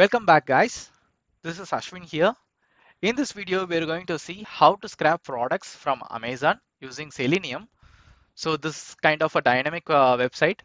Welcome back guys. This is Ashwin here. In this video, we're going to see how to scrap products from Amazon using Selenium. So this kind of a dynamic uh, website.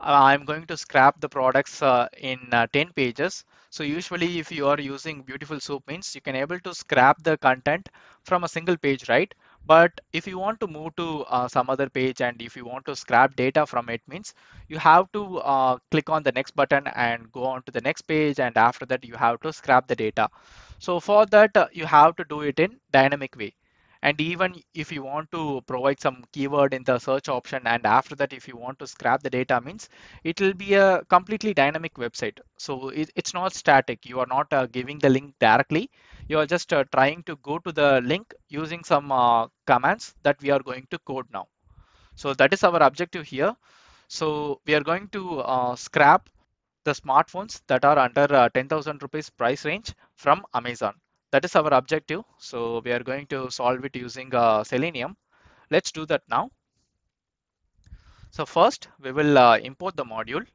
Uh, I'm going to scrap the products uh, in uh, 10 pages. So usually if you are using beautiful soup means you can able to scrap the content from a single page, right? But if you want to move to uh, some other page and if you want to scrap data from it means you have to uh, click on the next button and go on to the next page. And after that, you have to scrap the data. So for that, uh, you have to do it in dynamic way. And even if you want to provide some keyword in the search option and after that, if you want to scrap the data means it will be a completely dynamic website. So it, it's not static. You are not uh, giving the link directly you are just uh, trying to go to the link using some uh, commands that we are going to code now. So that is our objective here. So we are going to uh, scrap the smartphones that are under uh, 10,000 rupees price range from Amazon. That is our objective. So we are going to solve it using uh, Selenium. Let's do that now. So first we will uh, import the module.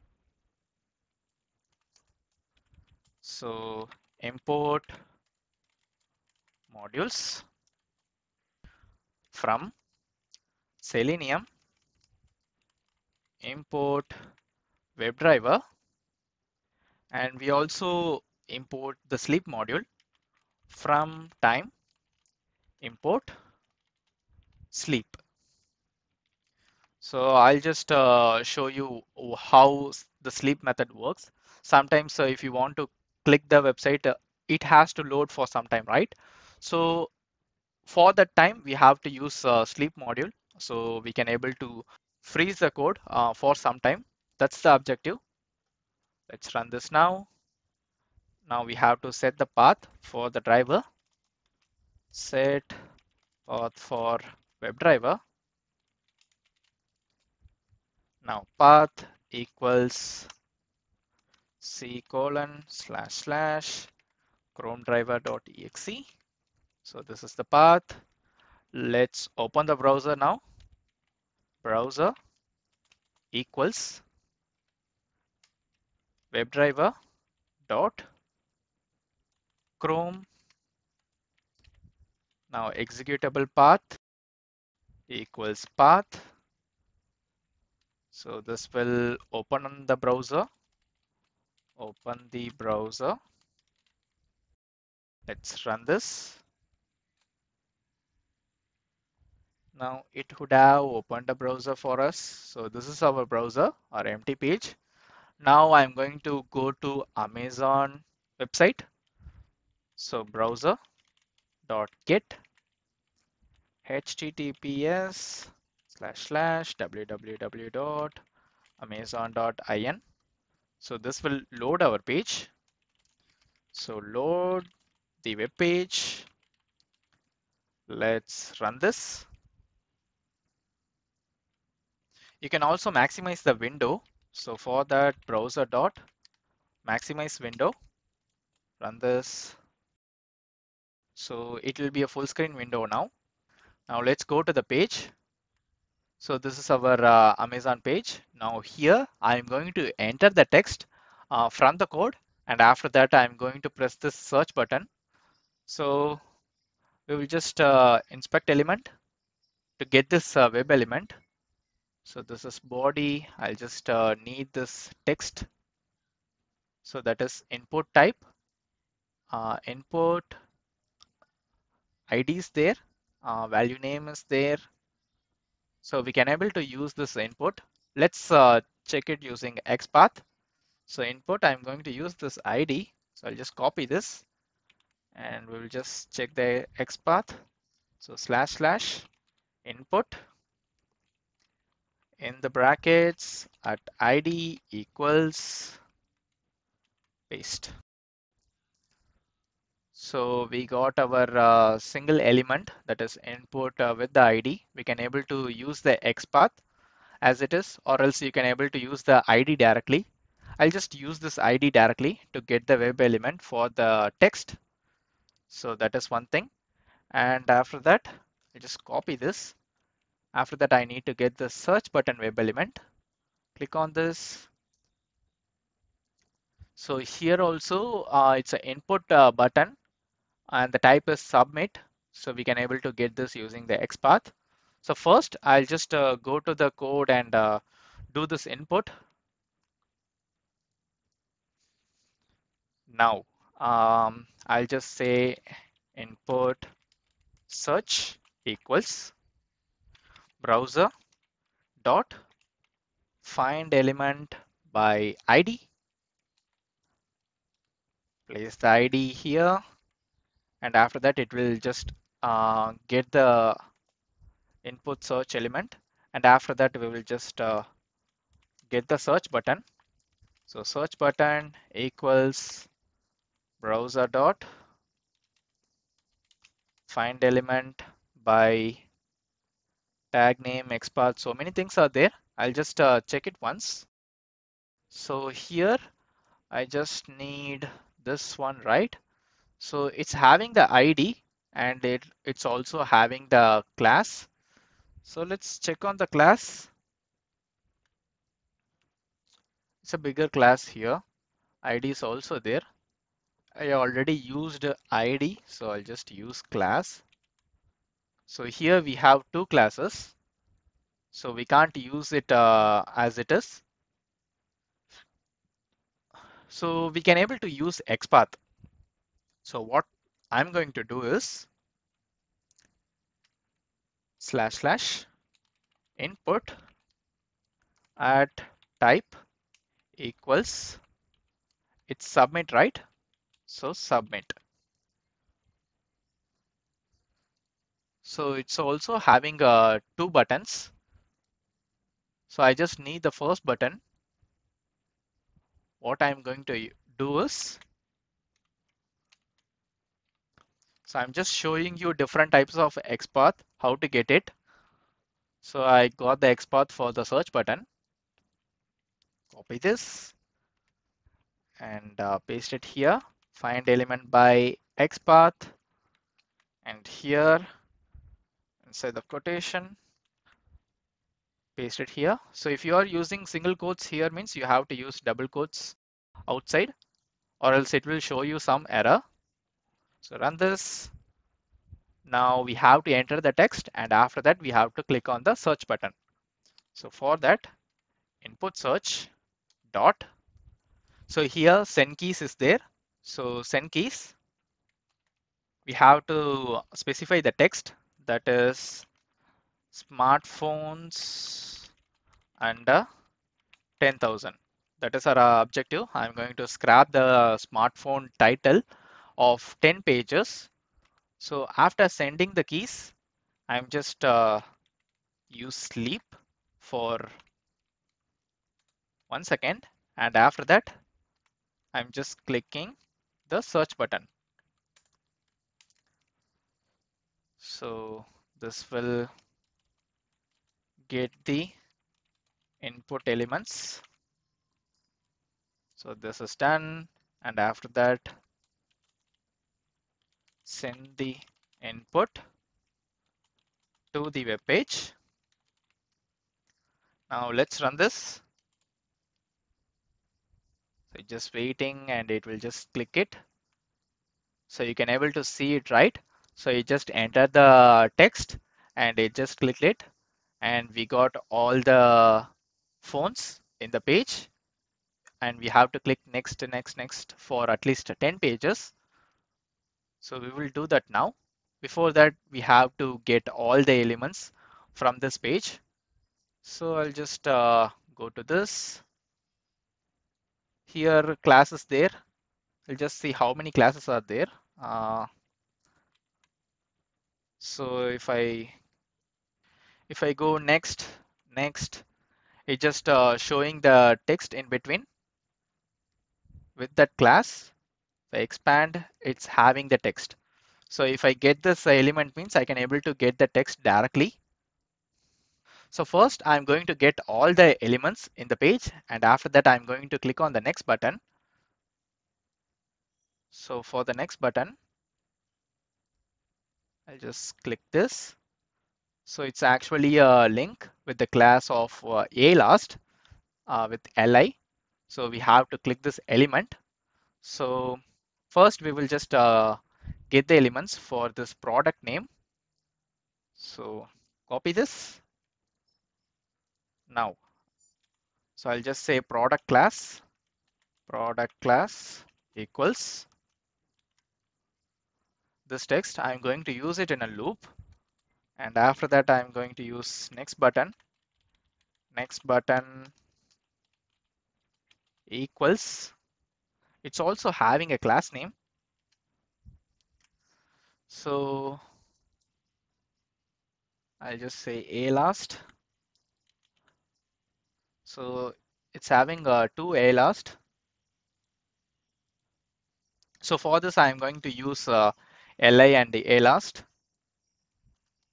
So import modules from selenium import WebDriver and we also import the sleep module from time import sleep so I'll just uh, show you how the sleep method works sometimes uh, if you want to click the website uh, it has to load for some time right so for that time, we have to use uh, sleep module. So we can able to freeze the code uh, for some time. That's the objective. Let's run this now. Now we have to set the path for the driver. Set path for WebDriver. Now path equals c colon slash slash chrome exe. So this is the path. Let's open the browser now. Browser equals webdriver dot chrome. Now executable path equals path. So this will open on the browser. Open the browser. Let's run this. Now it would have opened a browser for us. So this is our browser, our empty page. Now I'm going to go to Amazon website. So browser dot get https slash slash www dot amazon dot in. So this will load our page. So load the web page. Let's run this. You can also maximize the window. So for that browser dot maximize window, run this. So it will be a full screen window now. Now let's go to the page. So this is our uh, Amazon page. Now here I'm going to enter the text uh, from the code and after that I'm going to press this search button. So we will just uh, inspect element to get this uh, web element. So this is body. I'll just uh, need this text. So that is input type, uh, input ID is there, uh, value name is there. So we can able to use this input. Let's uh, check it using XPath. So input, I'm going to use this ID. So I'll just copy this and we will just check the XPath. So slash slash input in the brackets at id equals paste. So we got our uh, single element that is input uh, with the ID. We can able to use the XPath as it is or else you can able to use the ID directly. I'll just use this ID directly to get the web element for the text. So that is one thing. And after that, I just copy this after that, I need to get the search button web element. Click on this. So here also uh, it's an input uh, button and the type is submit. So we can able to get this using the XPath. So first I'll just uh, go to the code and uh, do this input. Now um, I'll just say input search equals browser dot find element by id place the id here and after that it will just uh, get the input search element and after that we will just uh, get the search button so search button equals browser dot find element by tag name, XPath, so many things are there. I'll just uh, check it once. So here I just need this one, right? So it's having the ID and it, it's also having the class. So let's check on the class. It's a bigger class here. ID is also there. I already used ID, so I'll just use class. So here we have two classes. So we can't use it uh, as it is. So we can able to use XPath. So what I'm going to do is slash slash input at type equals it's submit right so submit So it's also having uh, two buttons. So I just need the first button. What I'm going to do is, so I'm just showing you different types of XPath, how to get it. So I got the XPath for the search button. Copy this and uh, paste it here. Find element by XPath and here inside the quotation paste it here so if you are using single quotes here means you have to use double quotes outside or else it will show you some error so run this now we have to enter the text and after that we have to click on the search button so for that input search dot so here send keys is there so send keys we have to specify the text that is smartphones and uh, 10,000. That is our uh, objective. I'm going to scrap the smartphone title of 10 pages. So after sending the keys, I'm just uh, use sleep for one second. And after that, I'm just clicking the search button. So this will get the input elements. So this is done. And after that, send the input to the web page. Now let's run this. So just waiting and it will just click it. So you can able to see it right. So you just enter the text and you just click it and we got all the phones in the page and we have to click next next next for at least 10 pages so we will do that now before that we have to get all the elements from this page so I'll just uh, go to this here classes there we'll just see how many classes are there uh, so if i if i go next next it's just uh, showing the text in between with that class if i expand it's having the text so if i get this element means i can able to get the text directly so first i'm going to get all the elements in the page and after that i'm going to click on the next button so for the next button I'll just click this. So it's actually a link with the class of uh, a last uh, with li. So we have to click this element. So first we will just uh, get the elements for this product name. So copy this now. So I'll just say product class, product class equals this text i'm going to use it in a loop and after that i'm going to use next button next button equals it's also having a class name so I'll just say a last so it's having a uh, two a last so for this I'm going to use a uh, li and the a last.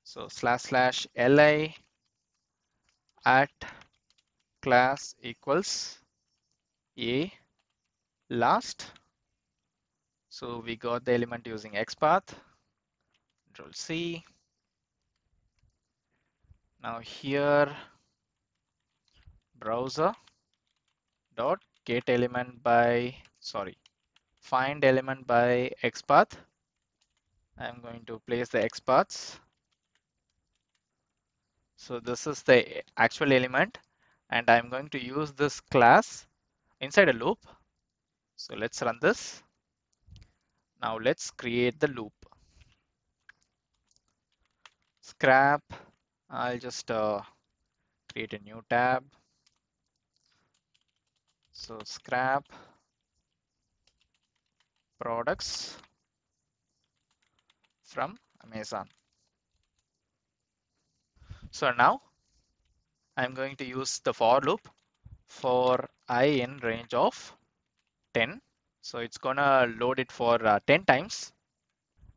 So slash slash li at class equals a last. So we got the element using XPath. Control C. Now here browser dot get element by sorry find element by XPath I'm going to place the X paths. So this is the actual element and I'm going to use this class inside a loop. So let's run this. Now let's create the loop. Scrap, I'll just uh, create a new tab. So scrap products from Amazon. So now I'm going to use the for loop for i in range of 10. So it's gonna load it for uh, 10 times.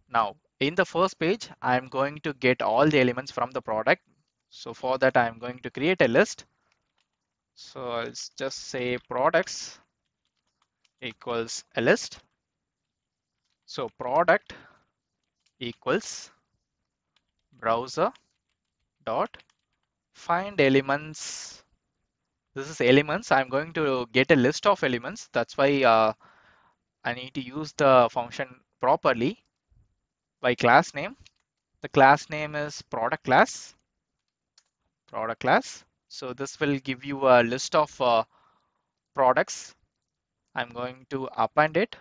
Now in the first page, I'm going to get all the elements from the product. So for that, I'm going to create a list. So I'll just say products equals a list. So product equals browser dot find elements this is elements i'm going to get a list of elements that's why uh, i need to use the function properly by class name the class name is product class product class so this will give you a list of uh, products i'm going to append it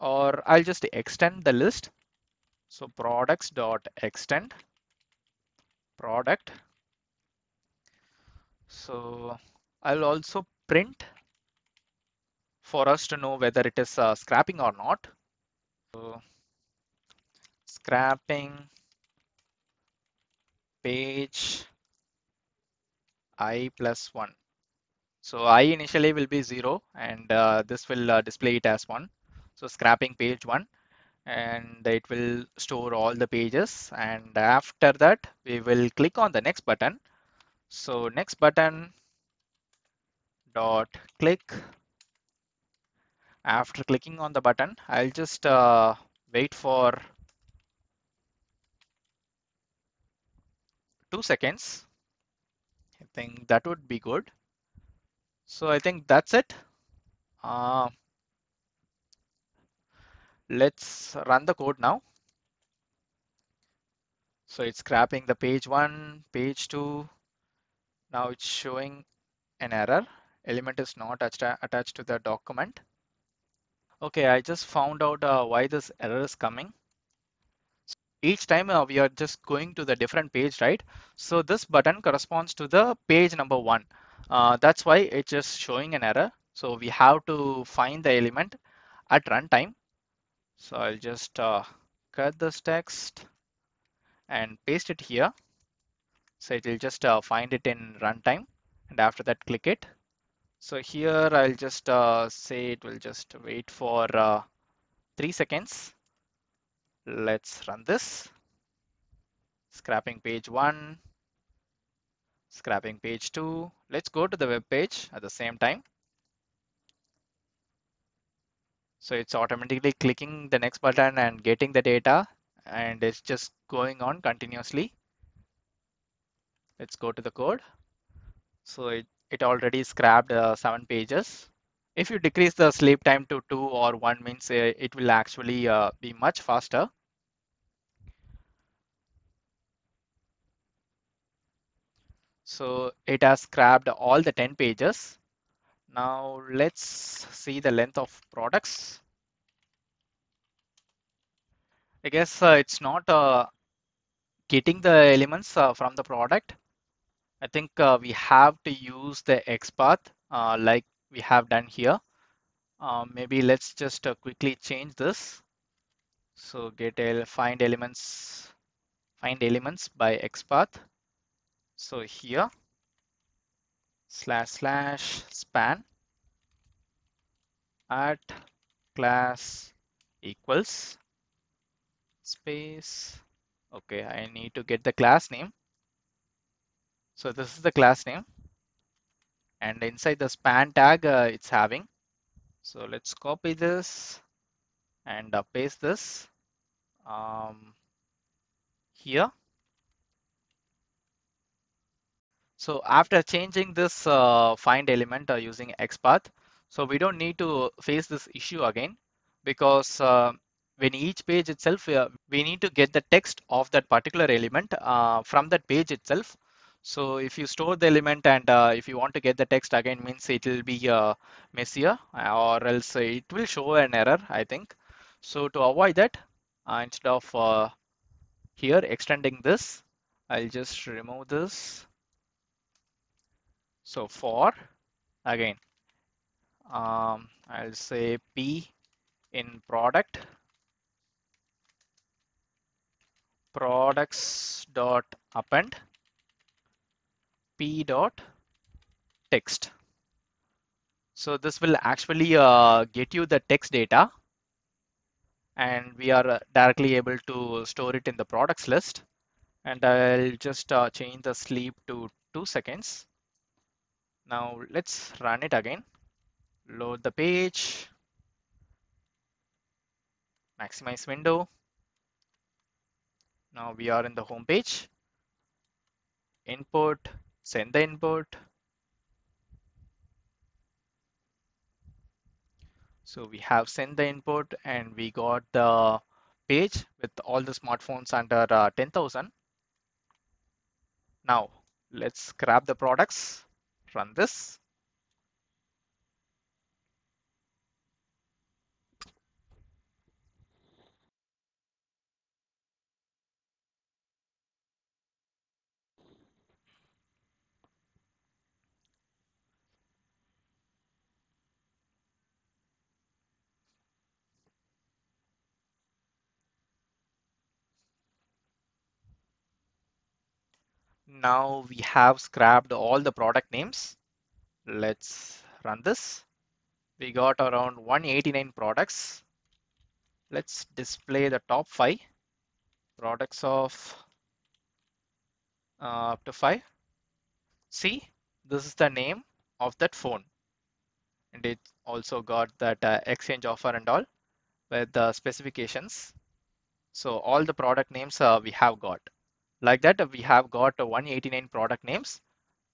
or i'll just extend the list so products dot extend product. So I'll also print for us to know whether it is uh, scrapping or not. So scrapping page i plus 1. So i initially will be 0 and uh, this will uh, display it as 1. So scrapping page 1 and it will store all the pages and after that we will click on the next button so next button dot click after clicking on the button I'll just uh, wait for two seconds I think that would be good so I think that's it uh, Let's run the code now. So it's scrapping the page one, page two. Now it's showing an error. Element is not attached to the document. Okay, I just found out uh, why this error is coming. Each time uh, we are just going to the different page, right? So this button corresponds to the page number one. Uh, that's why it's just showing an error. So we have to find the element at runtime so I'll just uh, cut this text and paste it here. So it will just uh, find it in runtime and after that click it. So here I'll just uh, say it will just wait for uh, three seconds. Let's run this. Scrapping page one, scrapping page two. Let's go to the web page at the same time. So it's automatically clicking the next button and getting the data and it's just going on continuously. Let's go to the code. So it, it already scrapped uh, seven pages. If you decrease the sleep time to two or one means uh, it will actually uh, be much faster. So it has scrapped all the 10 pages now let's see the length of products. I guess uh, it's not uh, getting the elements uh, from the product. I think uh, we have to use the XPath uh, like we have done here. Uh, maybe let's just quickly change this. So get el find elements, find elements by XPath. So here slash slash span at class equals space okay I need to get the class name so this is the class name and inside the span tag uh, it's having so let's copy this and uh, paste this um, here So after changing this uh, find element uh, using XPath, so we don't need to face this issue again because uh, when each page itself, uh, we need to get the text of that particular element uh, from that page itself. So if you store the element and uh, if you want to get the text again means it will be uh, messier or else it will show an error, I think. So to avoid that, instead of here extending this, I'll just remove this so for again, um, I'll say P in product products dot append P dot text. So this will actually uh, get you the text data and we are uh, directly able to store it in the products list. And I'll just uh, change the sleep to two seconds. Now let's run it again. Load the page. Maximize window. Now we are in the home page. Input, send the input. So we have sent the input and we got the page with all the smartphones under uh, 10,000. Now let's grab the products run this Now we have scrapped all the product names. Let's run this. We got around 189 products. Let's display the top five products of uh, up to five. See, this is the name of that phone. And it also got that uh, exchange offer and all with the specifications. So all the product names uh, we have got like that we have got 189 product names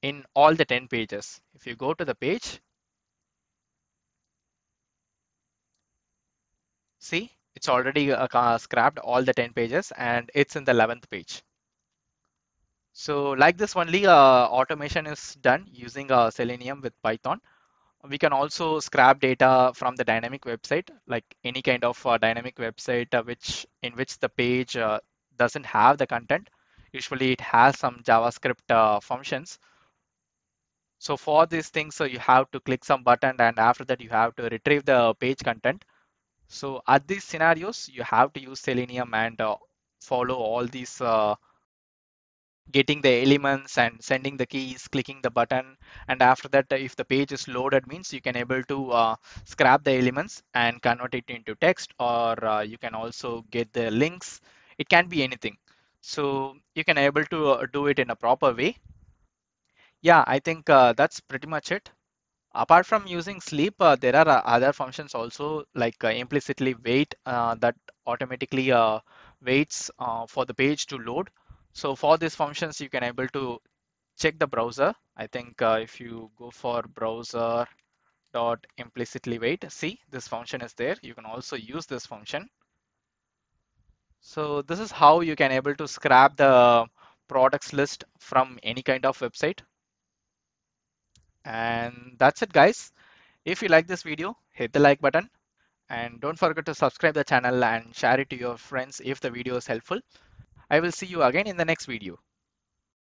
in all the 10 pages if you go to the page see it's already uh, scrapped all the 10 pages and it's in the 11th page so like this only uh, automation is done using uh, selenium with python we can also scrap data from the dynamic website like any kind of uh, dynamic website uh, which in which the page uh, doesn't have the content Usually it has some JavaScript uh, functions. So for these things, so you have to click some button and after that you have to retrieve the page content. So at these scenarios, you have to use Selenium and uh, follow all these uh, getting the elements and sending the keys, clicking the button. And after that, uh, if the page is loaded means you can able to uh, scrap the elements and convert it into text or uh, you can also get the links. It can be anything so you can able to uh, do it in a proper way yeah i think uh, that's pretty much it apart from using sleep uh, there are uh, other functions also like uh, implicitly wait that automatically waits for the page to load so for these functions you can able to check the browser i think if you go for browser dot implicitly wait see this function is there you can also use this function so this is how you can able to scrap the products list from any kind of website. And that's it guys. If you like this video, hit the like button and don't forget to subscribe the channel and share it to your friends if the video is helpful. I will see you again in the next video.